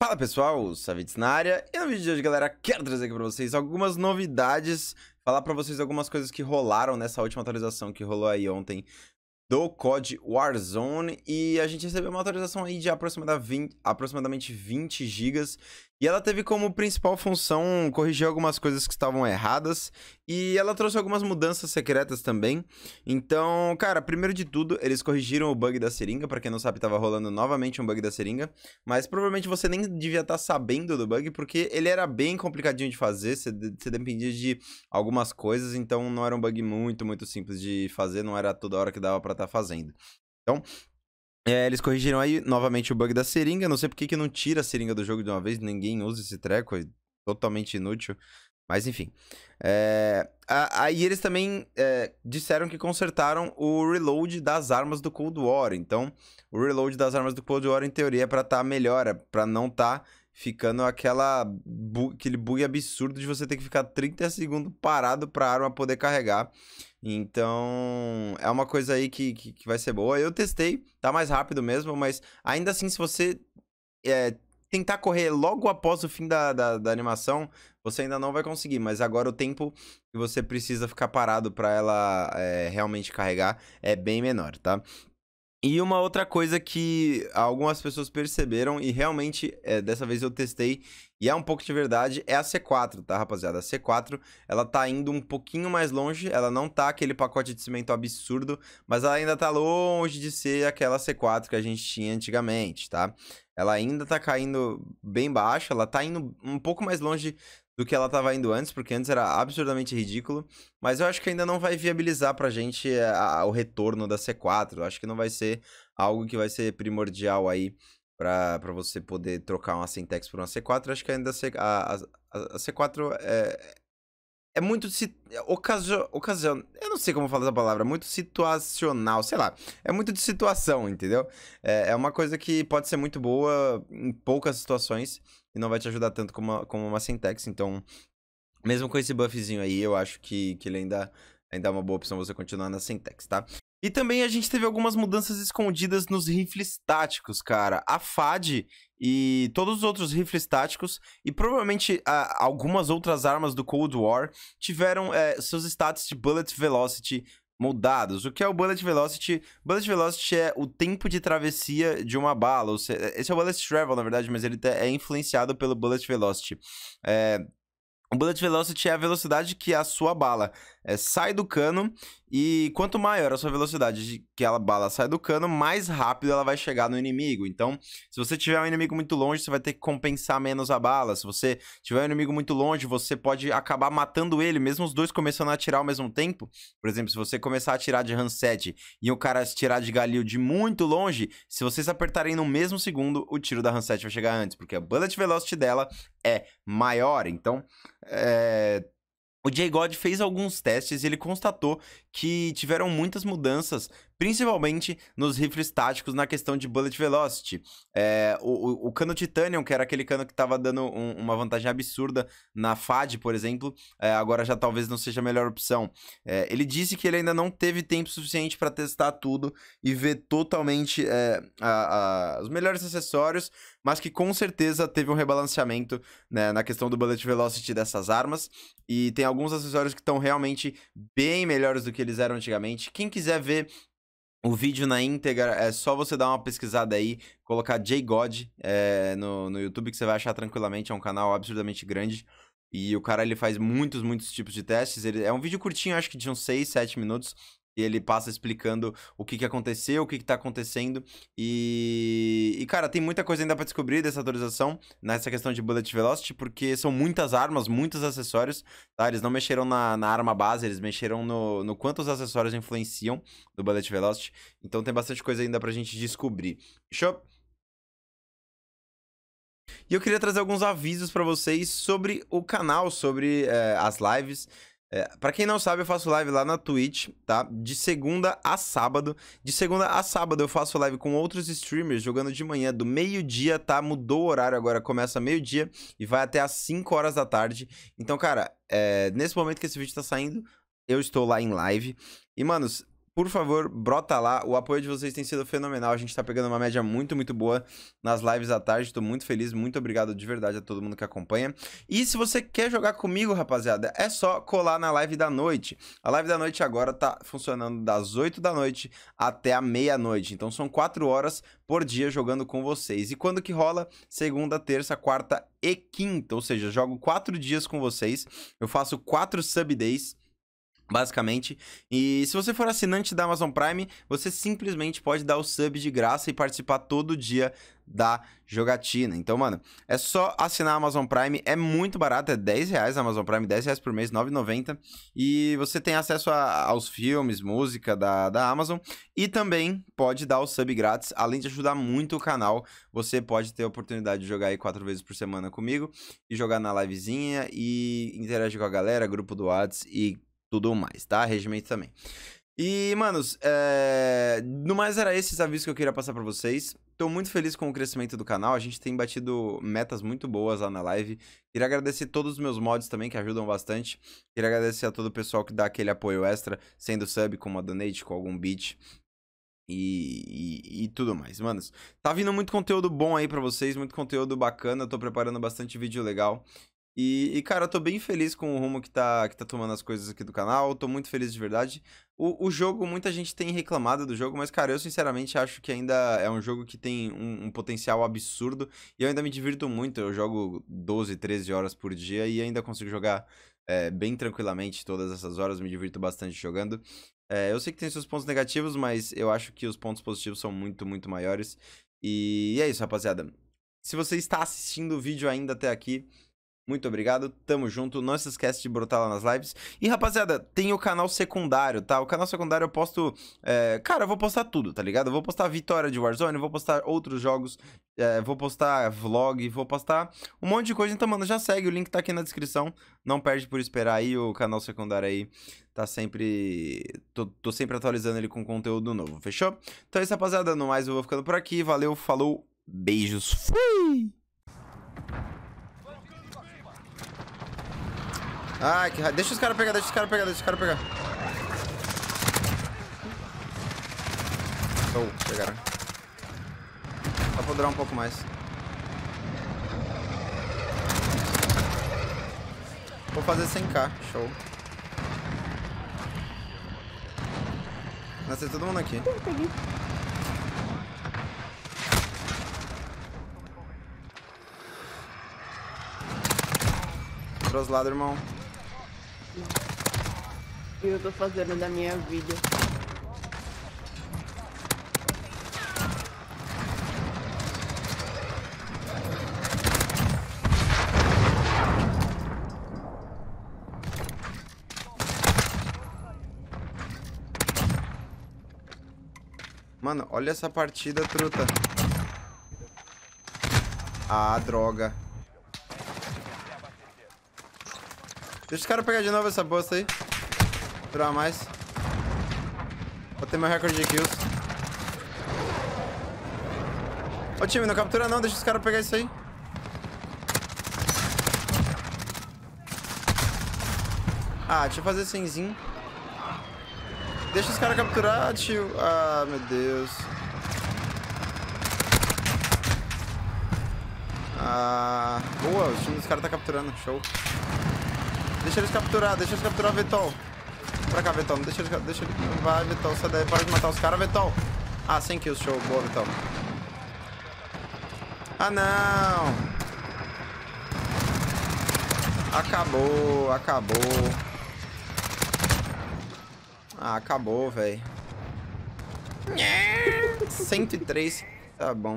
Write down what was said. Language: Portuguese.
Fala pessoal, Savitz na área e no vídeo de hoje, galera, quero trazer aqui pra vocês algumas novidades, falar pra vocês algumas coisas que rolaram nessa última atualização que rolou aí ontem do COD Warzone e a gente recebeu uma atualização aí de aproximadamente 20 GB e ela teve como principal função corrigir algumas coisas que estavam erradas e ela trouxe algumas mudanças secretas também. Então, cara, primeiro de tudo, eles corrigiram o bug da seringa, para quem não sabe, tava rolando novamente um bug da seringa, mas provavelmente você nem devia estar tá sabendo do bug porque ele era bem complicadinho de fazer, você dependia de algumas coisas, então não era um bug muito, muito simples de fazer, não era toda hora que dava para tá fazendo. Então, é, eles corrigiram aí novamente o bug da seringa. Não sei por que, que não tira a seringa do jogo de uma vez. Ninguém usa esse treco. É totalmente inútil. Mas enfim. É... Aí eles também é, disseram que consertaram o reload das armas do Cold War. Então, o reload das armas do Cold War, em teoria, é pra estar tá melhor, é pra não estar tá ficando aquela bu aquele bug absurdo de você ter que ficar 30 segundos parado para a arma poder carregar. Então, é uma coisa aí que, que, que, vai ser boa. Eu testei, tá mais rápido mesmo, mas ainda assim, se você é, tentar correr logo após o fim da, da, da, animação, você ainda não vai conseguir. Mas agora o tempo que você precisa ficar parado para ela é, realmente carregar é bem menor, tá? E uma outra coisa que algumas pessoas perceberam, e realmente é, dessa vez eu testei, e é um pouco de verdade, é a C4, tá, rapaziada? A C4, ela tá indo um pouquinho mais longe, ela não tá aquele pacote de cimento absurdo, mas ela ainda tá longe de ser aquela C4 que a gente tinha antigamente, tá? Ela ainda tá caindo bem baixo, ela tá indo um pouco mais longe do que ela estava indo antes, porque antes era absurdamente ridículo. Mas eu acho que ainda não vai viabilizar pra gente eh, a, a, o retorno da C4. Eu acho que não vai ser algo que vai ser primordial aí para você poder trocar uma Syntax por uma C4. Eu acho que ainda a, a C4 é, é muito se ocasião, eu não sei como falar essa palavra, muito situacional, sei lá, é muito de situação, entendeu? É, é uma coisa que pode ser muito boa em poucas situações, e não vai te ajudar tanto como uma, como uma syntax. Então, mesmo com esse buffzinho aí, eu acho que, que ele ainda, ainda é uma boa opção você continuar na syntax, tá? E também a gente teve algumas mudanças escondidas nos rifles táticos, cara. A FAD e todos os outros rifles táticos e provavelmente a, algumas outras armas do Cold War tiveram é, seus status de Bullet Velocity moldados. O que é o bullet velocity? Bullet velocity é o tempo de travessia de uma bala. Seja, é, esse é o bullet travel, na verdade, mas ele é influenciado pelo bullet velocity. É, o bullet velocity é a velocidade que a sua bala é, sai do cano e quanto maior a sua velocidade que a bala sai do cano, mais rápido ela vai chegar no inimigo. Então, se você tiver um inimigo muito longe, você vai ter que compensar menos a bala. Se você tiver um inimigo muito longe, você pode acabar matando ele, mesmo os dois começando a atirar ao mesmo tempo. Por exemplo, se você começar a atirar de handset e o cara atirar de Galil de muito longe, se vocês apertarem no mesmo segundo, o tiro da handset vai chegar antes, porque a bullet velocity dela é maior. Então, é, o Jay God fez alguns testes e ele constatou que tiveram muitas mudanças, principalmente nos rifles táticos na questão de bullet velocity. É, o, o, cano titanium, que era aquele cano que estava dando um, uma vantagem absurda na FAD, por exemplo, é, agora já talvez não seja a melhor opção. É, ele disse que ele ainda não teve tempo suficiente para testar tudo e ver totalmente é, a, a, os melhores acessórios, mas que com certeza teve um rebalanceamento né, na questão do bullet velocity dessas armas e tem alguns acessórios que estão realmente bem melhores do que eles eram antigamente. Quem quiser ver o vídeo na íntegra, é só você dar uma pesquisada aí, colocar JGod é, no, no YouTube, que você vai achar tranquilamente, é um canal absurdamente grande. E o cara, ele faz muitos, muitos tipos de testes. Ele, é um vídeo curtinho, acho que de uns 6, 7 minutos, e ele passa explicando o que, que aconteceu, o que, que tá acontecendo. E, e cara, tem muita coisa ainda para descobrir dessa atualização, nessa questão de bullet velocity, porque são muitas armas, muitos acessórios, tá? Eles não mexeram na, na arma base, eles mexeram no, no quanto os acessórios influenciam do bullet velocity. Então tem bastante coisa ainda pra gente descobrir. Show! E eu queria trazer alguns avisos para vocês sobre o canal, sobre é, as lives. É, para quem não sabe, eu faço live lá na Twitch, tá? De segunda a sábado. De segunda a sábado eu faço live com outros streamers jogando de manhã, do meio-dia, tá? Mudou o horário agora, começa meio-dia e vai até às 5 horas da tarde. Então, cara, é, nesse momento que esse vídeo tá saindo, eu estou lá em live. E, manos, por favor, brota lá. O apoio de vocês tem sido fenomenal. A gente tá pegando uma média muito, muito boa nas lives à tarde. Tô muito feliz, muito obrigado de verdade a todo mundo que acompanha. E se você quer jogar comigo, rapaziada, é só colar na live da noite. A live da noite agora tá funcionando das 8 da noite até a meia-noite. Então são 4 horas por dia jogando com vocês. E quando que rola? Segunda, terça, quarta e quinta. Ou seja, jogo 4 dias com vocês. Eu faço 4 sub days Basicamente. E se você for assinante da Amazon Prime, você simplesmente pode dar o sub de graça e participar todo dia da jogatina. Então, mano, é só assinar a Amazon Prime, é muito barato, é 10 reais a Amazon Prime, 10 reais por mês, 9,90. E você tem acesso a, aos filmes, música da, da Amazon. E também pode dar o sub grátis, além de ajudar muito o canal. Você pode ter a oportunidade de jogar aí quatro vezes por semana comigo e jogar na livezinha e interagir com a galera, grupo do Whats e tudo mais, tá? Regimento também. E, manos, é... no mais era esses avisos que eu queria passar para vocês. Tô muito feliz com o crescimento do canal. A gente tem batido metas muito boas lá na live. Queria agradecer todos os meus mods também, que ajudam bastante. Queria agradecer a todo o pessoal que dá aquele apoio extra, sendo sub, com uma donate, com algum beat. E, e, e, tudo mais, manos. Tá vindo muito conteúdo bom aí para vocês, muito conteúdo bacana. tô preparando bastante vídeo legal. E, e, cara, eu tô bem feliz com o rumo que tá, que tá tomando as coisas aqui do canal. Eu tô muito feliz de verdade. O, o, jogo, muita gente tem reclamado do jogo, mas, cara, eu sinceramente acho que ainda é um jogo que tem um, um, potencial absurdo. E eu ainda me divirto muito. Eu jogo 12, 13 horas por dia e ainda consigo jogar é, bem tranquilamente todas essas horas. Me divirto bastante jogando. É, eu sei que tem seus pontos negativos, mas eu acho que os pontos positivos são muito, muito maiores. E é isso, rapaziada. Se você está assistindo o vídeo ainda até aqui. Muito obrigado, tamo junto. Não se esquece de brotar lá nas lives. E, rapaziada, tem o canal secundário, tá? O canal secundário eu posto. É... Cara, eu vou postar tudo, tá ligado? Eu vou postar vitória de Warzone, vou postar outros jogos, é... vou postar vlog, vou postar um monte de coisa. Então, mano, já segue, o link tá aqui na descrição. Não perde por esperar aí o canal secundário aí. Tá sempre. Tô, tô sempre atualizando ele com conteúdo novo, fechou? Então é isso, rapaziada. No mais, eu vou ficando por aqui. Valeu, falou, beijos, fui! Ai, que raiva. Deixa os caras pegar, deixa os caras pegar, deixa os caras pegar. Oh, pegaram. Só pra durar um pouco mais. Vou fazer 100k, show. Nasceu todo mundo aqui. Trouxe lado, irmão. O que eu tô fazendo da minha vida? Mano, olha essa partida, truta. Ah, droga. Deixa os caras pegar de novo essa bolsa aí. Durar mais. Botei meu recorde de kills. Ô time, não captura não, deixa os caras pegar isso aí. Ah, deixa eu fazer senzinho. Deixa os caras capturar, tio. Ah, meu Deus. Ah, boa, o time dos caras tá capturando, show. Deixa eles capturar, deixa eles capturar Vetol. Pra cá, Vetol. Deixa eles. Deixa ele. Vai, Vetol, sai daí. Para de matar os caras, Vetol. Ah, 100 kills, show. Boa, Vetol. Ah, não. Acabou, acabou. Ah, acabou, velho. 103. Tá bom.